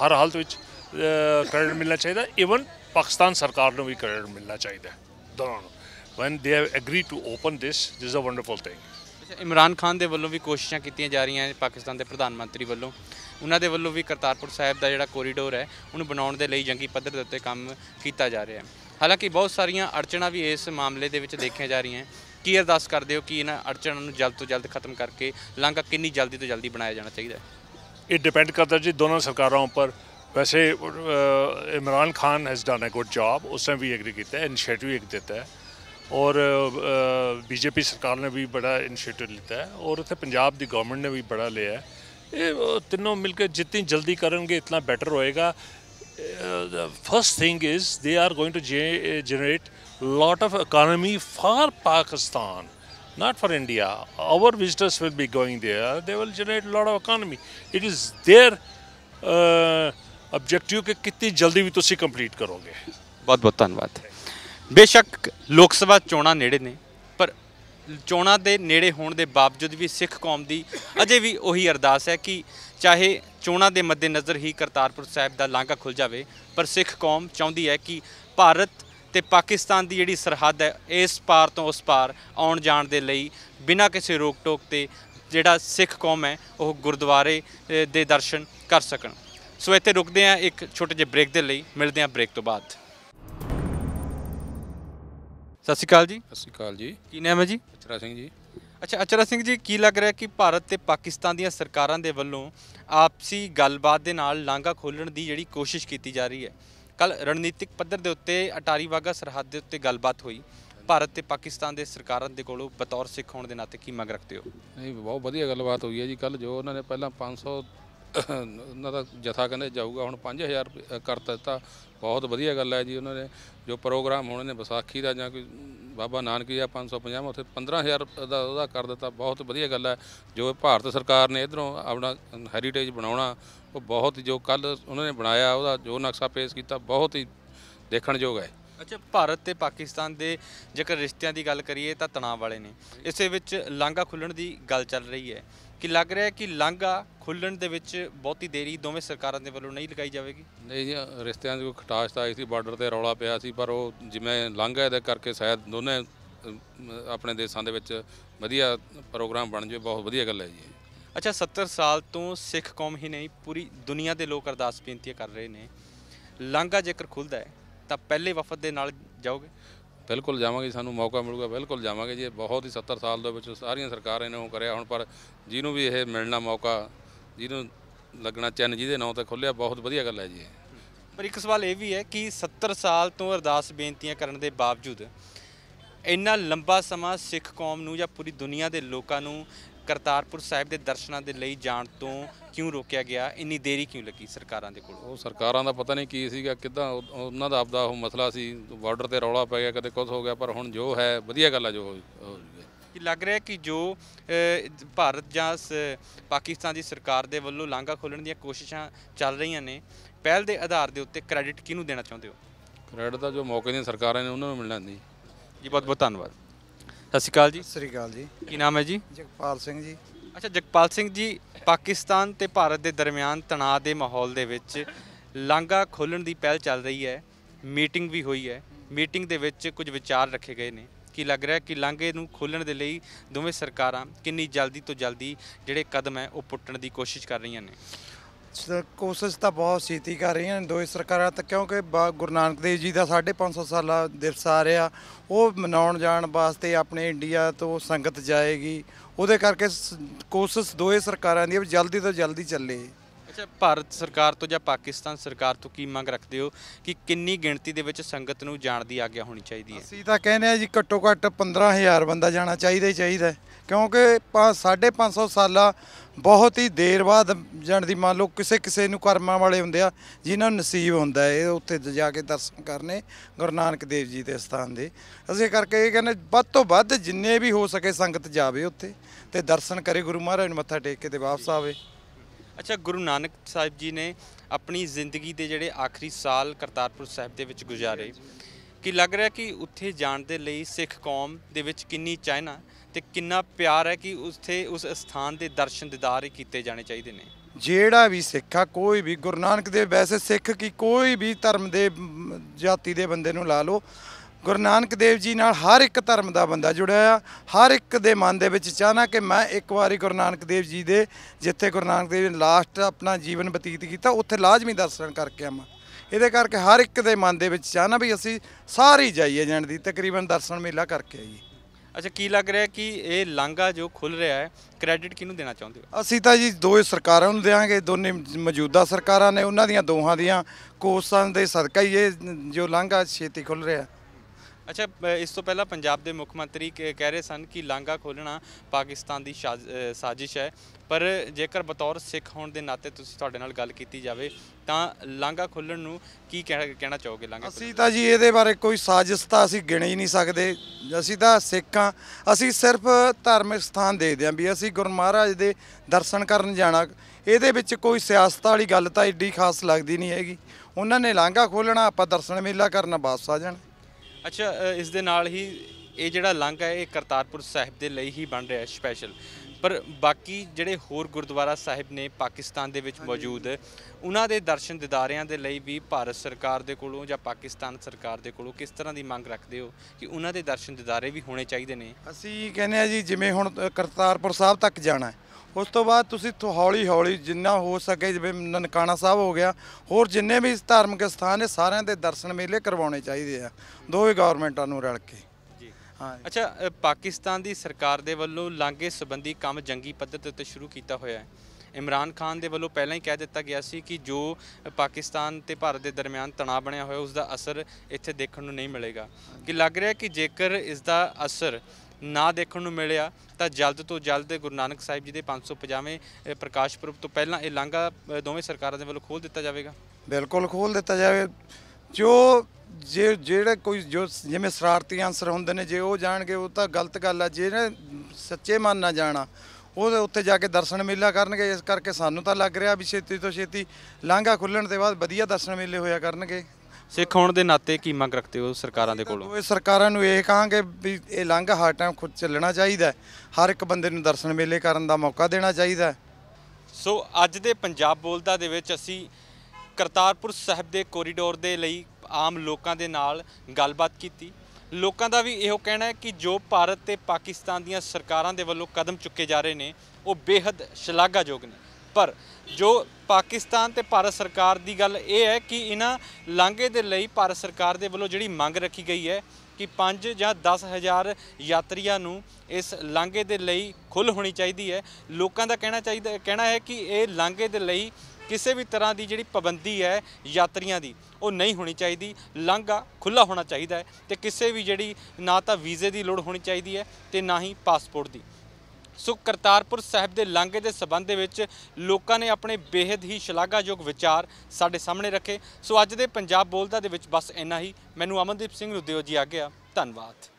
[SPEAKER 4] ਹਰ ਹਾਲਤ ਵਿੱਚ ਕ੍ਰੈਡਿਟ ਮਿਲਣਾ ਚਾਹੀਦਾ ਇਵਨ ਪਾਕਿਸਤਾਨ ਸਰਕਾਰ ਨੂੰ ਵੀ ਕ੍ਰੈਡਿਟ ਮਿਲਣਾ ਚਾਹੀਦਾ ਦੋਨੋਂ ਨੂੰ when they have agree to open this this is a wonderful thing
[SPEAKER 1] Imran Khan ਦੇ ਵੱਲੋਂ ਵੀ ਕੋਸ਼ਿਸ਼ਾਂ ਕੀਤੀਆਂ ਜਾ ਰਹੀਆਂ ਪਾਕਿਸਤਾਨ ਦੇ ਪ੍ਰਧਾਨ ਮੰਤਰੀ ਵੱਲੋਂ ਉਹਨਾਂ ਦੇ ਵੱਲੋਂ ਵੀ ਕਰਤਾਰਪੁਰ ਸਾਹਿਬ ਦਾ ਜਿਹੜਾ ਕੋਰੀਡੋਰ ਹੈ ਉਹਨੂੰ ਬਣਾਉਣ ਦੇ ਲਈ ਜੰਗੀ ਪੱਧਰ ਦੇ ਉੱਤੇ ਕੰਮ ਕੀਤਾ ਜਾ ਰਿਹਾ ਹੈ ਹਾਲਾਂਕਿ ਬਹੁਤ ਸਾਰੀਆਂ ਅੜਚਣਾ ਵੀ ਇਸ ਮਾਮਲੇ ਦੇ ਵਿੱਚ ਦੇਖੀਆਂ ਜਾ ਰਹੀਆਂ ਕੀ ਅਰਦਾਸ ਕਰਦੇ ਹੋ ਕਿ ਇਹਨਾਂ ਅੜਚਣਾਂ ਨੂੰ ਜਲਦ ਤੋਂ ਜਲਦ ਖਤਮ ਕਰਕੇ ਲਾਂਘਾ ਕਿੰਨੀ ਜਲਦੀ ਤੋਂ ਜਲਦੀ ਬਣਾਇਆ ਜਾਣਾ ਚਾਹੀਦਾ
[SPEAKER 4] ਇਹ ਡਿਪੈਂਡ ਕਰਦਾ ਜੀ ਦੋਨੋਂ ਸਰਕਾਰਾਂ ਉੱਪਰ ਵੈਸੇ Imran Khan has done a good job ਉਸਨੇ ਵੀ ਐਗਰੀ ਕੀਤਾ ਇਨੀਸ਼ੀਏਟਿਵ ਇੱਕ ਦਿੱਤਾ ਹੈ ਔਰ ਬੀਜੇਪੀ ਸਰਕਾਰ ਨੇ ਵੀ ਬੜਾ ਇਨੀਸ਼ੀਏਟਿਵ ਲਿੱਤਾ ਹੈ ਔਰ ਉੱਥੇ ਪੰਜਾਬ ਦੀ ਗਵਰਨਮੈਂਟ ਨੇ ਵੀ ਬੜਾ ਲਿਆ ਹੈ ਇਹ ਤਿੰਨੋਂ ਮਿਲ ਕੇ ਜਿੰਨੀ ਜਲਦੀ ਕਰਨਗੇ ਇਤਨਾ ਬੈਟਰ ਹੋਏਗਾ the first thing is they are going to ge generate lot of economy for Pakistan, not for India. Our visitors will be going there. They will generate a lot of economy. It is their objective ke kitni jaldi we tusi complete karoge
[SPEAKER 1] ਬਹੁਤ ਬਹੁਤ ਧੰਨਵਾਦ ਬੇਸ਼ੱਕ ਲੋਕ ਸਭਾ ਚੋਣਾਂ ਨੇੜੇ ਨੇ ਪਰ ਚੋਣਾਂ ਦੇ ਨੇੜੇ ਹੋਣ ਦੇ ਬਾਵਜੂਦ ਵੀ ਸਿੱਖ ਕੌਮ ਦੀ ਅਜੇ ਵੀ ਉਹੀ ਅਰਦਾਸ ਹੈ ਕਿ ਚਾਹੇ ਚੋਣਾਂ ਦੇ ਮੱਦੇਨਜ਼ਰ ਹੀ ਕਰਤਾਰਪੁਰ ਸਾਹਿਬ ਦਾ ਲਾਂਘਾ ਖੁੱਲ ਜਾਵੇ ਪਰ ਸਿੱਖ ਕੌਮ ਚਾਹੁੰਦੀ ਹੈ ਕਿ ਭਾਰਤ ਤੇ ਪਾਕਿਸਤਾਨ ਦੀ ਜਿਹੜੀ ਸਰਹੱਦ ਹੈ ਇਸ ਪਾਰ ਤੋਂ ਉਸ ਪਾਰ ਆਉਣ ਜਾਣ ਦੇ ਲਈ ਬਿਨਾਂ ਕਿਸੇ ਰੋਕ ਟੋਕ ਤੇ ਜਿਹੜਾ ਸਿੱਖ ਕੌਮ ਹੈ ਉਹ ਗੁਰਦੁਆਰੇ ਦੇ ਦਰਸ਼ਨ ਕਰ ਸਕਣ ਸੋ ਇੱਥੇ ਰੁਕਦੇ ਆ ਇੱਕ ਛੋਟੇ ਜਿਹੇ ਬ੍ਰੇਕ ਦੇ ਲਈ ਮਿਲਦੇ ਆ ਬ੍ਰੇਕ ਤੋਂ ਬਾਅਦ ਸਤਿ ਸ਼੍ਰੀ ਅਕਾਲ ਜੀ ਸਤਿ ਸ਼੍ਰੀ ਅਕਾਲ ਜੀ ਕੀ ਨਾਮ ਹੈ ਜੀ ਅਚਰਾ ਸਿੰਘ ਜੀ ਅੱਛਾ ਅਚਰਾ ਸਿੰਘ ਜੀ ਕੀ ਲੱਗ ਰਿਹਾ ਕਿ ਭਾਰਤ ਤੇ ਪਾਕਿਸਤਾਨ ਦੀਆਂ ਸਰਕਾਰਾਂ ਦੇ ਵੱਲੋਂ ਆਪਸੀ ਗੱਲਬਾਤ ਦੇ ਨਾਲ ਲਾਂਘਾ ਖੋਲਣ ਦੀ ਜਿਹੜੀ ਕੋਸ਼ਿਸ਼ ਕੀਤੀ ਜਾ ਰਹੀ ਹੈ ਕੱਲ ਰਣਨੀਤਿਕ ਪੱਧਰ ਦੇ ਉੱਤੇ ਅਟਾਰੀ ਵਾਗਾ ਸਰਹੱਦ ਦੇ ਉੱਤੇ ਗੱਲਬਾਤ ਹੋਈ ਭਾਰਤ ਤੇ ਪਾਕਿਸਤਾਨ ਦੇ ਸਰਕਾਰਾਂ ਦੇ ਕੋਲੋਂ ਬਤੌਰ ਸਿੱਖ ਹੋਣ ਦੇ ਨਾਤੇ ਕੀ ਮੰਗ
[SPEAKER 5] ਰੱਖਦੇ ਹੋ ਨਹੀਂ ਬਹੁਤ ਵਧੀਆ ਗੱਲਬਾਤ ਹੋਈ ਹੈ ਜੀ ਕੱਲ ਜੋ ਉਹਨਾਂ ਨੇ ਪਹਿਲਾਂ 500 ਉਹਨਾਂ ਦਾ ਜਥਾ ਕਹਿੰਦੇ ਜਾਊਗਾ ਹੁਣ 5000 ਕਰ ਕਰਤਾ ਦਿੱਤਾ ਬਹੁਤ ਵਧੀਆ ਗੱਲ ਹੈ ਜੀ ਉਹਨਾਂ ਨੇ ਜੋ ਪ੍ਰੋਗਰਾਮ ਹੋਣੇ ਨੇ ਵਿਸਾਖੀ ਦਾ ਜਾਂ ਕੋਈ ਬਾਬਾ ਨਾਨਕ ਜੀ ਦਾ 550 ਉੱਥੇ 15000 ਦਾ ਉਹਦਾ ਕਰ ਦਿੱਤਾ ਬਹੁਤ ਵਧੀਆ ਗੱਲ ਹੈ ਜੋ ਭਾਰਤ ਸਰਕਾਰ ਨੇ ਇਧਰੋਂ ਆਪਣਾ ਹੈਰੀਟੇਜ ਬਣਾਉਣਾ ਉਹ ਬਹੁਤ ਜੋ ਕੱਲ ਉਹਨਾਂ ਨੇ ਬਣਾਇਆ ਉਹਦਾ ਜੋ ਨਕਸ਼ਾ ਪੇਸ਼ ਕੀਤਾ ਬਹੁਤ ਹੀ ਦੇਖਣਯੋਗ ਹੈ ਅੱਛਾ
[SPEAKER 1] ਭਾਰਤ ਤੇ ਪਾਕਿਸਤਾਨ ਦੇ ਜੇਕਰ ਰਿਸ਼ਤਿਆਂ ਦੀ ਗੱਲ ਕਰੀਏ ਤਾਂ ਤਣਾਅ ਵਾਲੇ ਨੇ ਇਸੇ ਵਿੱਚ ਲਾਂਗਾ ਖੁੱਲਣ ਦੀ ਗੱਲ ਚੱਲ ਰਹੀ ਹੈ ਕਿ ਲੱਗ ਰਿਹਾ ਕਿ ਲਾਂਗਾ ਖੁੱਲਣ ਦੇ ਵਿੱਚ ਬਹੁਤੀ ਦੇਰੀ ਦੋਵੇਂ ਸਰਕਾਰਾਂ ਦੇ ਵੱਲੋਂ ਨਹੀਂ ਲਗਾਈ ਜਾਵੇਗੀ
[SPEAKER 5] ਨਹੀਂ ਜੀ ਰਿਸ਼ਤਿਆਂ 'ਚ ਕੋਈ ਖਟਾਸ਼ ਤਾਂ ਆਈ ਸੀ ਬਾਰਡਰ ਤੇ ਰੌਲਾ ਪਿਆ ਸੀ ਪਰ ਉਹ ਜਿਵੇਂ ਲਾਂਗਾ ਦੇ ਕਰਕੇ ਸ਼ਾਇਦ ਦੋਨੇ ਆਪਣੇ ਦੇਸ਼ਾਂ ਦੇ ਵਿੱਚ ਵਧੀਆ ਪ੍ਰੋਗਰਾਮ ਬਣ ਜੇ ਬਹੁਤ ਵਧੀਆ ਗੱਲ ਹੈ ਜੀ ਅੱਛਾ 70 ਸਾਲ ਤੋਂ ਸਿੱਖ ਕੌਮ ਹੀ ਨਹੀਂ ਪੂਰੀ ਦੁਨੀਆ
[SPEAKER 1] ਦੇ ਲੋਕ ਅਰਦਾਸ ਬੇਨਤੀਆਂ ਕਰ ਰਹੇ ਨੇ ਲਾਂਗਾ ਜੇਕਰ ਖੁੱਲਦਾ ਹੈ ਤਾਂ ਪਹਿਲੇ ਵਫਦ ਦੇ ਨਾਲ
[SPEAKER 5] ਜਾਓਗੇ ਬਿਲਕੁਲ ਜਾਵਾਂਗੇ ਸਾਨੂੰ ਮੌਕਾ ਮਿਲੂਗਾ ਬਿਲਕੁਲ ਜਾਵਾਂਗੇ ਜੀ ਇਹ ਬਹੁਤ ਹੀ 70 ਸਾਲ ਦੇ ਵਿੱਚ ਸਾਰੀਆਂ ਸਰਕਾਰਾਂ ਨੇ ਉਹ ਕਰਿਆ ਹੁਣ ਪਰ ਜਿਹਨੂੰ ਵੀ ਇਹ ਮਿਲਣਾ ਮੌਕਾ ਜਿਹਨੂੰ ਲੱਗਣਾ ਚੰਨ ਜਿਹਦੇ ਨਾਂ ਤੇ ਖੁੱਲਿਆ ਬਹੁਤ ਵਧੀਆ ਗੱਲ ਹੈ ਜੀ
[SPEAKER 1] ਪਰ ਇੱਕ ਸਵਾਲ ਇਹ ਵੀ ਹੈ ਕਿ 70 ਸਾਲ ਤੋਂ ਅਰਦਾਸ ਬੇਨਤੀਆਂ ਕਰਨ ਦੇ ਬਾਵਜੂਦ ਇੰਨਾ ਲੰਬਾ ਸਮਾਂ ਸਿੱਖ ਕੌਮ ਨੂੰ ਜਾਂ ਪੂਰੀ ਦੁਨੀਆ ਦੇ ਲੋਕਾਂ ਨੂੰ ਕਰਤਾਰਪੁਰ ਸਾਹਿਬ ਦੇ ਦਰਸ਼ਨਾਂ ਦੇ ਲਈ ਜਾਣ ਤੋਂ ਕਿਉਂ ਰੋਕਿਆ ਗਿਆ ਇੰਨੀ ਦੇਰੀ ਕਿਉਂ
[SPEAKER 5] ਲੱਗੀ ਸਰਕਾਰਾਂ ਦੇ ਕੋਲ ਉਹ ਸਰਕਾਰਾਂ ਦਾ ਪਤਾ ਨਹੀਂ ਕੀ ਸੀਗਾ ਕਿਦਾਂ ਉਹਨਾਂ ਦਾ ਆਪਦਾ ਉਹ ਮਸਲਾ ਸੀ ਬਾਰਡਰ ਤੇ ਰੌਲਾ ਪੈ ਗਿਆ ਕਦੇ ਕੁਝ ਹੋ ਗਿਆ ਪਰ ਹੁਣ ਜੋ ਹੈ ਵਧੀਆ ਗੱਲ ਆ ਜੋ
[SPEAKER 1] ਕੀ ਲੱਗ ਰਿਹਾ ਕਿ ਜੋ ਭਾਰਤ ਜਾਂ ਪਾਕਿਸਤਾਨ ਦੀ ਸਰਕਾਰ ਦੇ ਵੱਲੋਂ ਲਾਂਘਾ ਖੋਲਣ ਦੀਆਂ ਕੋਸ਼ਿਸ਼ਾਂ ਚੱਲ ਰਹੀਆਂ ਨੇ ਪਹਿਲ ਦੇ ਆਧਾਰ ਦੇ ਉੱਤੇ ਕ੍ਰੈਡਿਟ ਕਿਹਨੂੰ ਦੇਣਾ ਚਾਹੁੰਦੇ ਹੋ
[SPEAKER 5] ਕ੍ਰੈਡਿਟ ਤਾਂ ਜੋ ਮੌਕੇ ਦੀਆਂ ਸਰਕਾਰਾਂ ਨੇ ਉਹਨਾਂ ਨੂੰ ਮਿਲਣਾ ਨਹੀਂ ਜੀ ਬਹੁਤ ਬਹੁਤ ਧੰਨਵਾਦ
[SPEAKER 1] ਸਤਿ ਸ਼੍ਰੀ ਅਕਾਲ
[SPEAKER 6] ਜੀ ਸਤਿ ਸ੍ਰੀ ਅਕਾਲ ਜੀ ਕੀ ਨਾਮ ਹੈ ਜੀ ਜਗਪਾਲ ਸਿੰਘ ਜੀ
[SPEAKER 1] ਅੱਛਾ ਜਗਪਾਲ ਸਿੰਘ ਜੀ ਪਾਕਿਸਤਾਨ ਤੇ ਭਾਰਤ ਦੇ ਦਰਮਿਆਨ ਤਣਾਅ ਦੇ ਮਾਹੌਲ ਦੇ ਵਿੱਚ ਲਾਂਗਾ ਖੋਲਣ ਦੀ ਪਹਿਲ ਚੱਲ ਰਹੀ ਹੈ ਮੀਟਿੰਗ ਵੀ ਹੋਈ ਹੈ ਮੀਟਿੰਗ ਦੇ ਵਿੱਚ ਕੁਝ ਵਿਚਾਰ ਰੱਖੇ ਗਏ ਨੇ ਕੀ ਲੱਗ ਰਿਹਾ ਕਿ ਲਾਂਗੇ ਨੂੰ ਖੋਲਣ ਦੇ ਲਈ ਦੋਵੇਂ ਸਰਕਾਰਾਂ ਕਿੰਨੀ ਜਲਦੀ ਤੋਂ ਜਲਦੀ ਜਿਹੜੇ ਕਦਮ ਹੈ ਉਹ ਪੁੱਟਣ ਦੀ ਕੋਸ਼ਿਸ਼ ਕਰ ਰਹੀਆਂ ਨੇ
[SPEAKER 6] ਕੋਸ਼ਿਸ਼ ਤਾਂ ਬਹੁਤ ਸੀਤੀ ਕਰ ਰਹੀਆਂ ਨੇ ਦੋਏ ਸਰਕਾਰਾਂ ਤਾਂ ਕਿਉਂਕਿ ਗੁਰੂ ਨਾਨਕ ਦੇਵ ਜੀ ਦਾ 550 ਸਾਲਾ ਦਿਵਸ ਆ ਰਿਹਾ ਉਹ ਮਨਾਉਣ ਜਾਣ ਵਾਸਤੇ ਆਪਣੇ ਇੰਡੀਆ ਤੋਂ ਸੰਗਤ ਜਾਏਗੀ ਉਹਦੇ ਕਰਕੇ ਕੋਸ਼ਿਸ਼ ਦੋਏ ਸਰਕਾਰਾਂ ਦੀ ਜਲਦੀ ਤੋਂ ਜਲਦੀ ਚੱਲੇ ਭਾਰਤ
[SPEAKER 1] ਸਰਕਾਰ ਤੋਂ ਜਾਂ ਪਾਕਿਸਤਾਨ ਸਰਕਾਰ ਤੋਂ ਕੀ ਮੰਗ ਰੱਖਦੇ ਹੋ ਕਿ ਕਿੰਨੀ ਗਿਣਤੀ ਦੇ ਵਿੱਚ ਸੰਗਤ ਨੂੰ ਜਾਣ ਦੀ ਆਗਿਆ ਹੋਣੀ ਚਾਹੀਦੀ ਹੈ ਅਸੀਂ
[SPEAKER 6] ਤਾਂ ਕਹਿੰਦੇ ਆ ਜੀ ਘੱਟੋ ਘੱਟ 15000 ਬੰਦਾ ਜਾਣਾ ਚਾਹੀਦਾ ਹੀ ਚਾਹੀਦਾ ਕਿਉਂਕਿ 550 ਸਾਲਾ ਬਹੁਤ ਹੀ ਦੇਰ ਬਾਅਦ ਜਾਣ ਦੀ ਮੰਨ ਲਓ ਕਿਸੇ ਕਿਸੇ ਨੂੰ ਕਰਮਾਂ ਵਾਲੇ ਹੁੰਦੇ ਆ ਜਿਨ੍ਹਾਂ ਨੂੰ ਨਸੀਬ ਹੁੰਦਾ ਇਹ ਉੱਥੇ ਜਾ ਕੇ ਦਰਸ਼ਨ ਕਰਨੇ ਗੁਰੂ ਨਾਨਕ ਦੇਵ ਜੀ ਦੇ ਸਥਾਨ ਦੇ ਅਸੀਂ ਕਰਕੇ ਇਹ ਕਹਿੰਦੇ ਵੱਧ ਤੋਂ ਵੱਧ ਜਿੰਨੇ ਵੀ ਹੋ ਸਕੇ ਸੰਗਤ ਜਾਵੇ ਉੱਥੇ ਤੇ ਦਰਸ਼ਨ ਕਰੇ ਗੁਰੂ ਮਹਾਰਾਜ ਨੂੰ ਮੱਥਾ ਟੇਕ ਕੇ ਤੇ ਵਾਪਸ ਆਵੇ
[SPEAKER 1] ਅੱਛਾ ਗੁਰੂ ਨਾਨਕ ਸਾਹਿਬ ਜੀ ਨੇ ਆਪਣੀ ਜ਼ਿੰਦਗੀ ਦੇ ਜਿਹੜੇ ਆਖਰੀ ਸਾਲ ਕਰਤਾਰਪੁਰ ਸਾਹਿਬ ਦੇ ਵਿੱਚ ਗੁਜ਼ਾਰੇ ਕਿ ਲੱਗ ਰਿਹਾ ਕਿ ਉੱਥੇ ਜਾਣ ਦੇ ਲਈ ਸਿੱਖ ਕੌਮ ਦੇ ਵਿੱਚ ਕਿੰਨੀ ਚਾਹਨਾ ਤੇ ਕਿੰਨਾ ਪਿਆਰ ਹੈ ਕਿ ਉੱਥੇ ਉਸ ਸਥਾਨ ਦੇ ਦਰਸ਼ਨ ਦਿਦਾਰ ਹੀ ਕੀਤੇ ਜਾਣੇ ਚਾਹੀਦੇ ਨੇ
[SPEAKER 6] ਜਿਹੜਾ ਵੀ ਸਿੱਖ ਆ ਕੋਈ ਵੀ ਗੁਰੂ ਨਾਨਕ ਦੇ ਵੈਸੇ ਸਿੱਖ ਕੀ ਕੋਈ ਵੀ ਧਰਮ ਦੇ ਜਾਤੀ ਦੇ ਬੰਦੇ ਨੂੰ ਲਾ ਲਓ ਗੁਰੂ ਨਾਨਕ ਦੇਵ ਜੀ ਨਾਲ ਹਰ ਇੱਕ ਧਰਮ ਦਾ ਬੰਦਾ ਜੁੜਿਆ ਆ ਹਰ ਇੱਕ ਦੇ ਮਨ ਦੇ ਵਿੱਚ ਚਾਹਨਾ ਕਿ ਮੈਂ ਇੱਕ ਵਾਰੀ ਗੁਰੂ ਨਾਨਕ ਦੇਵ ਜੀ ਦੇ ਜਿੱਥੇ ਗੁਰੂ ਨਾਨਕ ਦੇਵ ਨੇ ਲਾਸਟ ਆਪਣਾ ਜੀਵਨ ਬਤੀਤ ਕੀਤਾ ਉੱਥੇ ਲਾਜ਼ਮੀ ਦਰਸ਼ਨ ਕਰਕੇ ਆਵਾਂ ਇਹਦੇ ਕਰਕੇ ਹਰ ਇੱਕ ਦੇ ਮਨ ਦੇ ਵਿੱਚ ਚਾਹਨਾ ਵੀ ਅਸੀਂ ਸਾਰੀ ਜਾਈਏ ਜਾਣ ਦੀ ਤਕਰੀਬਨ ਦਰਸ਼ਨ ਮੇਲਾ ਕਰਕੇ ਆਈਏ
[SPEAKER 1] ਅੱਛਾ ਕੀ ਲੱਗ ਰਿਹਾ ਕਿ ਇਹ ਲਾਂਗਾ ਜੋ ਖੁੱਲ ਰਿਹਾ ਹੈ ਕ੍ਰੈਡਿਟ ਕਿਹਨੂੰ ਦੇਣਾ ਚਾਹੁੰਦੇ ਹੋ
[SPEAKER 6] ਅਸੀਂ ਤਾਂ ਜੀ ਦੋ ਸਰਕਾਰਾਂ ਨੂੰ ਦੇਵਾਂਗੇ ਦੋਨੇ ਮੌਜੂਦਾ ਸਰਕਾਰਾਂ ਨੇ ਉਹਨਾਂ ਦੀਆਂ ਦੋਹਾਂ ਦੀਆਂ ਕੋਸਾਂ ਦੇ ਸਦਕਾ ਹੀ ਇਹ ਜੋ ਲਾਂਗਾ ਛੇਤੀ ਖੁੱਲ ਰਿਹਾ
[SPEAKER 1] ਅੱਛਾ ਇਸ ਤੋਂ ਪਹਿਲਾਂ ਪੰਜਾਬ ਦੇ ਮੁੱਖ ਮੰਤਰੀ ਕਹਿ ਰਹੇ ਸਨ ਕਿ ਲਾਂਗਾ ਖੋਲਣਾ ਪਾਕਿਸਤਾਨ ਦੀ ਸਾਜ਼ਿਸ਼ ਹੈ ਪਰ ਜੇਕਰ ਬਤੌਰ ਸਿੱਖ ਹੋਣ ਦੇ ਨਾਤੇ ਤੁਸੀਂ ਤੁਹਾਡੇ ਨਾਲ ਗੱਲ ਕੀਤੀ ਜਾਵੇ ਤਾਂ ਲਾਂਗਾ ਖੋਲਣ ਨੂੰ ਕੀ ਕਹਿਣਾ ਚਾਹੋਗੇ ਲਾਂਗਾ ਅਸੀਂ ਤਾਂ ਜੀ ਇਹਦੇ
[SPEAKER 6] ਬਾਰੇ ਕੋਈ ਸਾਜ਼ਿਸ਼ ਤਾਂ ਅਸੀਂ ਗਿਣ ਹੀ ਨਹੀਂ ਸਕਦੇ ਅਸੀਂ ਤਾਂ ਸਿੱਖਾਂ ਅਸੀਂ ਸਿਰਫ ਧਾਰਮਿਕ ਸਥਾਨ ਦੇਖਦੇ ਆਂ ਵੀ ਅਸੀਂ ਗੁਰੂ ਮਹਾਰਾਜ ਦੇ ਦਰਸ਼ਨ ਕਰਨ ਜਾਣਾ ਇਹਦੇ ਵਿੱਚ ਕੋਈ ਸਿਆਸਤ ਵਾਲੀ ਗੱਲ ਤਾਂ ਏਡੀ ਖਾਸ ਲੱਗਦੀ ਨਹੀਂ ਹੈਗੀ ਉਹਨਾਂ ਨੇ ਲਾਂਗਾ ਖੋਲਣਾ ਆਪਾਂ ਦਰਸ਼ਨ ਮੇਲਾ ਕਰਨ ਵਾਪਸ ਆ ਜਾਣਾ
[SPEAKER 1] ਅੱਛਾ ਇਸ ਦੇ ਨਾਲ ਹੀ ਇਹ ਜਿਹੜਾ ਲੰਗ ਹੈ ਇਹ ਕਰਤਾਰਪੁਰ ਸਾਹਿਬ ਦੇ ਲਈ ਹੀ ਬਣ ਰਿਹਾ ਸਪੈਸ਼ਲ ਪਰ ਬਾਕੀ ਜਿਹੜੇ ਹੋਰ ਗੁਰਦੁਆਰਾ ਸਾਹਿਬ ਨੇ ਪਾਕਿਸਤਾਨ ਦੇ ਵਿੱਚ ਮੌਜੂਦ ਉਹਨਾਂ ਦੇ ਦਰਸ਼ਨ ਦਿਦਾਰਿਆਂ ਦੇ ਲਈ ਵੀ ਭਾਰਤ ਸਰਕਾਰ ਦੇ ਕੋਲੋਂ ਜਾਂ ਪਾਕਿਸਤਾਨ ਸਰਕਾਰ ਦੇ ਕੋਲੋਂ ਕਿਸ ਤਰ੍ਹਾਂ ਦੀ ਮੰਗ ਰੱਖਦੇ ਹੋ ਕਿ ਉਹਨਾਂ ਦੇ ਦਰਸ਼ਨ ਦਿਦਾਰੇ ਵੀ ਹੋਣੇ ਚਾਹੀਦੇ ਨੇ
[SPEAKER 6] ਅਸੀਂ ਕਹਿੰਦੇ ਆ ਜੀ ਜਿਵੇਂ ਹੁਣ ਕਰਤਾਰਪੁਰ ਸਾਹਿਬ ਤੱਕ ਜਾਣਾ ਹੈ ਉਸ ਤੋਂ ਬਾਅਦ ਤੁਸੀਂ ਹੌਲੀ ਹੌਲੀ ਜਿੰਨਾ ਹੋ ਸਕੇ ਜਿਵੇਂ ਨਨਕਾਣਾ ਸਾਹਿਬ ਹੋ ਗਿਆ ਹੋਰ ਜਿੰਨੇ ਵੀ ਧਾਰਮਿਕ ਸਥਾਨ ਨੇ ਸਾਰਿਆਂ ਦੇ ਦਰਸ਼ਨ ਮੇਲੇ ਕਰਵਾਉਣੇ ਚਾਹੀਦੇ ਆ ਦੋਵੇਂ ਗਵਰਨਮੈਂਟਾਂ ਨੂੰ ਰਲ ਕੇ
[SPEAKER 1] ਅੱਛਾ ਪਾਕਿਸਤਾਨ ਦੀ ਸਰਕਾਰ ਦੇ ਵੱਲੋਂ ਲਾਂਗੇ ਸੰਬੰਧੀ ਕੰਮ ਜੰਗੀ ਪੱਧਰ ਤੇ ਸ਼ੁਰੂ ਕੀਤਾ ਹੋਇਆ ਹੈ ਇਮਰਾਨ ਖਾਨ ਦੇ ਵੱਲੋਂ ਪਹਿਲਾਂ ਹੀ ਕਹਿ ਦਿੱਤਾ ਗਿਆ ਸੀ ਕਿ ਜੋ ਪਾਕਿਸਤਾਨ ਤੇ ਭਾਰਤ ਦੇ ਦਰਮਿਆਨ ਤਣਾਅ ਬਣਿਆ ਹੋਇਆ ਉਸ ਦਾ ਅਸਰ ਇੱਥੇ ਦੇਖਣ ਨੂੰ ਨਹੀਂ ਮਿਲੇਗਾ ਕਿ ਲੱਗ ਰਿਹਾ ਕਿ ਜੇਕਰ ਇਸ ਦਾ ਅਸਰ ਨਾ ਦੇਖਣ ਨੂੰ ਮਿਲਿਆ ਤਾਂ ਜਲਦ ਤੋਂ ਜਲਦ ਗੁਰੂ ਨਾਨਕ ਸਾਹਿਬ ਜੀ ਦੇ 550ਵੇਂ ਪ੍ਰਕਾਸ਼ ਪੁਰਬ ਤੋਂ ਪਹਿਲਾਂ ਇਹ ਲਾਂਗਾ ਦੋਵੇਂ ਸਰਕਾਰਾਂ ਦੇ ਵੱਲੋਂ
[SPEAKER 6] ਖੋਲ ਦਿੱਤਾ ਜਾਵੇਗਾ ਬਿਲਕੁਲ ਖੋਲ ਦਿੱਤਾ ਜਾਵੇ ਜੋ ਜੇ ਜਿਹੜੇ ਕੋਈ ਜੋ ਜਿਵੇਂ ਸ਼ਰਾਰਤੀ ਅੰਸਰ ਹੁੰਦੇ ਨੇ ਜੇ ਉਹ ਜਾਣਗੇ ਉਹ ਤਾਂ ਗਲਤ ਗੱਲ ਆ ਜਿਹਨੇ ਸੱਚੇ ਮਨ ਨਾਲ ਜਾਣਾ ਉਹ ਉੱਥੇ ਜਾ ਕੇ ਦਰਸ਼ਨ ਮੇਲਾ ਕਰਨਗੇ ਇਸ ਕਰਕੇ ਸਾਨੂੰ ਤਾਂ ਲੱਗ ਰਿਹਾ ਵੀ ਛੇਤੀ ਤੋਂ ਛੇਤੀ ਲਾਂਗਾ ਖੁੱਲਣ ਦੇ ਬਾਅਦ ਵਧੀਆ ਦਰਸ਼ਨ ਮੇਲੇ ਹੋਇਆ ਕਰਨਗੇ
[SPEAKER 1] ਸਿੱਖ ਹੋਣ ਦੇ ਨਾਤੇ
[SPEAKER 6] ਕੀ ਮੰਗ ਰੱਖਦੇ ਹੋ ਸਰਕਾਰਾਂ ਦੇ ਕੋਲੋਂ ਇਹ ਸਰਕਾਰਾਂ ਨੂੰ ਇਹ ਕਹਾਂਗੇ ਵੀ ਇਹ ਲੰਘ ਹਰ ਟਾਈਮ ਖੁਦ ਚੱਲਣਾ ਚਾਹੀਦਾ ਹਰ ਇੱਕ ਬੰਦੇ ਨੂੰ ਦਰਸ਼ਨ ਮੇਲੇ ਕਰਨ ਦਾ ਮੌਕਾ ਦੇਣਾ ਚਾਹੀਦਾ
[SPEAKER 1] ਸੋ ਅੱਜ ਦੇ ਪੰਜਾਬ ਬੋਲਦਾ ਦੇ ਵਿੱਚ ਅਸੀਂ ਕਰਤਾਰਪੁਰ ਸਾਹਿਬ ਦੇ ਕੋਰੀਡੋਰ ਦੇ ਲਈ ਆਮ ਲੋਕਾਂ ਦੇ ਨਾਲ ਗੱਲਬਾਤ ਕੀਤੀ ਲੋਕਾਂ ਦਾ ਵੀ ਇਹੋ ਕਹਿਣਾ ਹੈ ਕਿ ਜੋ ਭਾਰਤ ਤੇ ਪਾਕਿਸਤਾਨ ਦੀਆਂ ਸਰਕਾਰਾਂ ਦੇ ਵੱਲੋਂ ਕਦਮ ਚੁੱਕੇ ਜਾ ਰਹੇ ਨੇ ਉਹ ਬੇਹੱਦ ਸ਼ਲਾਘਾਯੋਗ ਨੇ ਪਰ ਜੋ ਪਾਕਿਸਤਾਨ ਤੇ ਭਾਰਤ ਸਰਕਾਰ ਦੀ ਗੱਲ ਇਹ ਹੈ ਕਿ ਇਹਨਾਂ ਲਾਂਘੇ ਦੇ ਲਈ ਭਾਰਤ ਸਰਕਾਰ ਦੇ ਵੱਲੋਂ ਜਿਹੜੀ ਮੰਗ ਰੱਖੀ ਗਈ ਹੈ ਕਿ 5 ਜਾਂ 10000 ਯਾਤਰੀਆਂ ਨੂੰ ਇਸ ਲਾਂਘੇ ਦੇ ਲਈ ਖੁੱਲ ਹੋਣੀ ਚਾਹੀਦੀ ਹੈ ਲੋਕਾਂ ਦਾ ਕਹਿਣਾ ਚਾਹੀਦਾ ਕਹਿਣਾ ਹੈ ਕਿ ਇਹ ਲਾਂਘੇ ਦੇ ਲਈ ਕਿਸੇ ਵੀ ਤਰ੍ਹਾਂ ਦੀ ਜਿਹੜੀ ਪਾਬੰਦੀ ਹੈ ਯਾਤਰੀਆਂ ਦੀ ਉਹ ਨਹੀਂ ਹੋਣੀ ਚਾਹੀਦੀ ਲਾਂਘਾ ਖੁੱਲਾ ਹੋਣਾ ਚਾਹੀਦਾ ਹੈ ਤੇ ਕਿਸੇ ਵੀ ਜਿਹੜੀ ਨਾ ਤਾਂ ਵੀਜ਼ੇ ਦੀ ਲੋੜ ਹੋਣੀ ਚਾਹੀਦੀ ਹੈ ਤੇ ਨਾ ਹੀ ਪਾਸਪੋਰਟ ਦੀ ਸੋ ਕਰਤਾਰਪੁਰ ਸਾਹਿਬ ਦੇ ਲਾਂਗੇ ਦੇ ਸਬੰਧ ਦੇ ਵਿੱਚ ਲੋਕਾਂ ਨੇ ਆਪਣੇ ਬੇहद ਹੀ ਸ਼ਲਾਘਾਯੋਗ ਵਿਚਾਰ ਸਾਡੇ ਸਾਹਮਣੇ ਰੱਖੇ ਸੋ ਅੱਜ ਦੇ ਪੰਜਾਬ ਬੋਲਦਾ ਦੇ ਵਿੱਚ ਬਸ ਇੰਨਾ ਹੀ ਮੈਨੂੰ ਅਮਨਦੀਪ ਸਿੰਘ ਰੁਦਿਓ ਜੀ ਆ ਗਿਆ ਧੰਨਵਾਦ